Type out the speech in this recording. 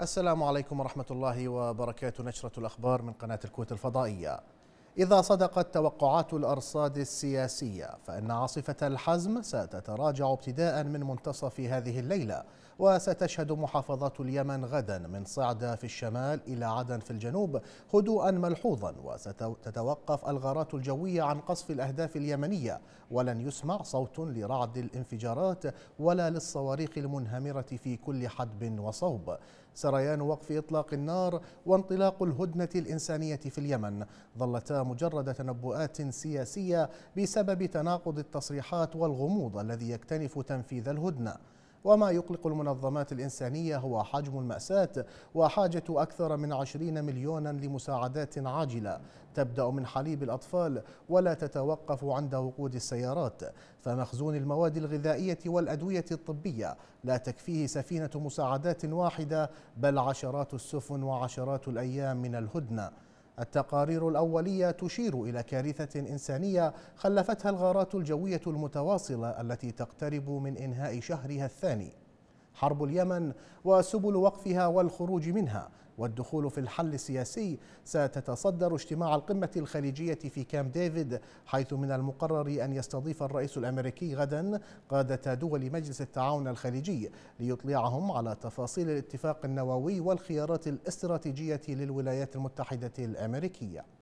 السلام عليكم ورحمة الله وبركاته نشرة الأخبار من قناة الكويت الفضائية إذا صدقت توقعات الأرصاد السياسية فإن عاصفة الحزم ستتراجع ابتداء من منتصف هذه الليلة وستشهد محافظات اليمن غدا من صعدة في الشمال إلى عدن في الجنوب هدوءا ملحوظا وستتوقف الغارات الجوية عن قصف الأهداف اليمنية ولن يسمع صوت لرعد الانفجارات ولا للصواريخ المنهمرة في كل حدب وصوب سريان وقف إطلاق النار وانطلاق الهدنة الإنسانية في اليمن ظلتا مجرد تنبؤات سياسية بسبب تناقض التصريحات والغموض الذي يكتنف تنفيذ الهدنة وما يقلق المنظمات الإنسانية هو حجم المأساة وحاجة أكثر من عشرين مليونا لمساعدات عاجلة تبدأ من حليب الأطفال ولا تتوقف عند وقود السيارات فمخزون المواد الغذائية والأدوية الطبية لا تكفيه سفينة مساعدات واحدة بل عشرات السفن وعشرات الأيام من الهدنة التقارير الأولية تشير إلى كارثة إنسانية خلفتها الغارات الجوية المتواصلة التي تقترب من إنهاء شهرها الثاني حرب اليمن وسبل وقفها والخروج منها والدخول في الحل السياسي ستتصدر اجتماع القمة الخليجية في كام ديفيد حيث من المقرر أن يستضيف الرئيس الأمريكي غدا قادة دول مجلس التعاون الخليجي ليطلعهم على تفاصيل الاتفاق النووي والخيارات الاستراتيجية للولايات المتحدة الأمريكية